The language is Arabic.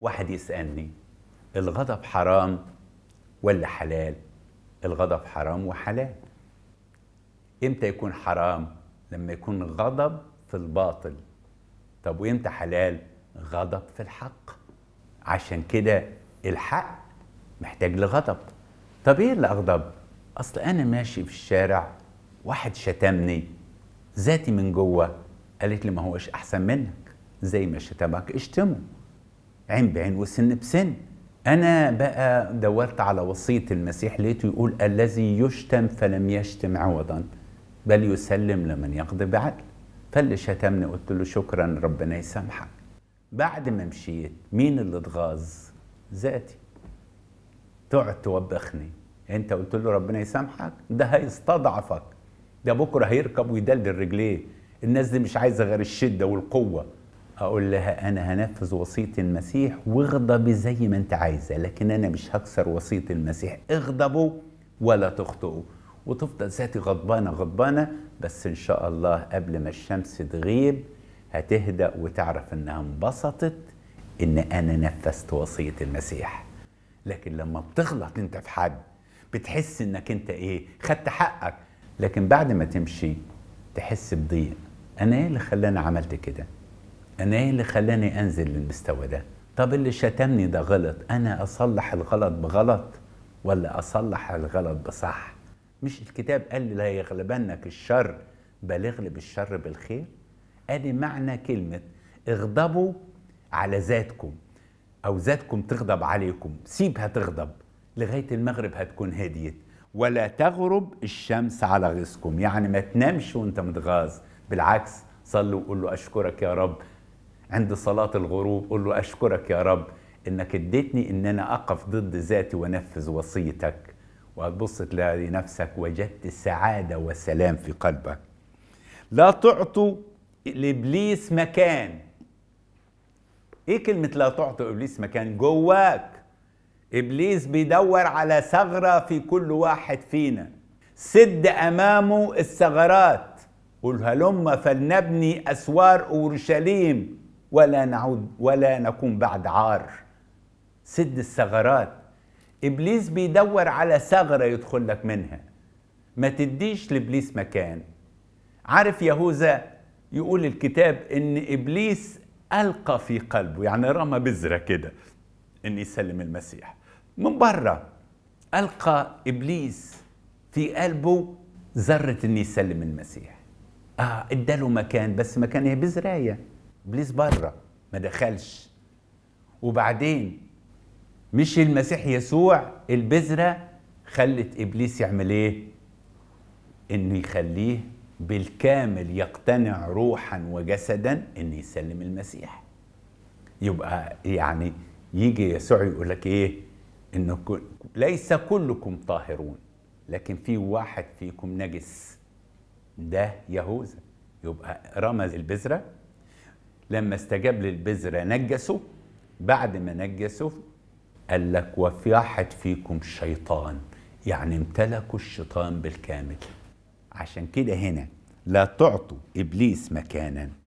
واحد يسألني الغضب حرام ولا حلال؟ الغضب حرام وحلال امتى يكون حرام؟ لما يكون غضب في الباطل طب وامتى حلال؟ غضب في الحق عشان كده الحق محتاج لغضب طب ايه اللي اغضب؟ اصل انا ماشي في الشارع واحد شتمني ذاتي من جوه قالت لي ما هوش احسن منك زي ما شتمك اشتمه عين بعين وسن بسن أنا بقى دورت على وصية المسيح لقيته يقول الذي يشتم فلم يشتم عوضا بل يسلم لمن يقضي بعدل فاللي شتمني قلت له شكرا ربنا يسامحك بعد ما مشيت مين اللي اتغاظ ذاتي تقعد توبخني انت قلت له ربنا يسامحك ده هيستضعفك ده بكره هيركب ويدلدل رجليه الناس دي مش عايزه غير الشده والقوه اقول لها انا هنفذ وصيه المسيح واغضبي زي ما انت عايزه لكن انا مش هكسر وصيه المسيح اغضبوا ولا تخطئوا وتفضل ذاتي غضبانه غضبانه بس ان شاء الله قبل ما الشمس تغيب هتهدأ وتعرف انها انبسطت ان انا نفذت وصيه المسيح لكن لما بتغلط انت في حد بتحس انك انت ايه خدت حقك لكن بعد ما تمشي تحس بضيق انا ايه اللي خلاني عملت كده انا ايه اللي خلاني انزل للمستوى ده طب اللي شتمني ده غلط انا اصلح الغلط بغلط ولا اصلح الغلط بصح مش الكتاب قال لي لا يغلبنك الشر بل اغلب الشر بالخير ادي معنى كلمه اغضبوا على ذاتكم او ذاتكم تغضب عليكم سيبها تغضب لغايه المغرب هتكون هديت ولا تغرب الشمس على غيظكم يعني ما تنامش وانت متغاظ بالعكس صلوا وقول له اشكرك يا رب عند صلاة الغروب قل له أشكرك يا رب إنك اديتني إن أنا أقف ضد ذاتي وأنفذ وصيتك وهتبص تلاقي نفسك وجدت سعادة وسلام في قلبك لا تعطوا لإبليس مكان إيه كلمة لا تعطوا إبليس مكان جواك إبليس بيدور على ثغرة في كل واحد فينا سد أمامه الثغرات قل هلم فلنبني أسوار أورشليم ولا نعود ولا نكون بعد عار سد الثغرات ابليس بيدور على ثغره يدخل لك منها ما تديش لابليس مكان عارف يهوذا يقول الكتاب ان ابليس القى في قلبه يعني رمى بذره كده ان يسلم المسيح من بره القى ابليس في قلبه ذره ان يسلم المسيح اه اداله مكان بس مكان هي إيه؟ بذرايه ابليس بره ما دخلش وبعدين مش المسيح يسوع البذره خلت ابليس يعمل ايه انه يخليه بالكامل يقتنع روحا وجسدا ان يسلم المسيح يبقى يعني يجي يسوع يقول لك ايه ان ليس كلكم طاهرون لكن في واحد فيكم نجس ده يهوذا يبقى رمز البذره لما استجاب للبذرة نجسه بعد ما نجسه قال لك وفي واحد فيكم شيطان يعني امتلكوا الشيطان بالكامل عشان كده هنا لا تعطوا إبليس مكانا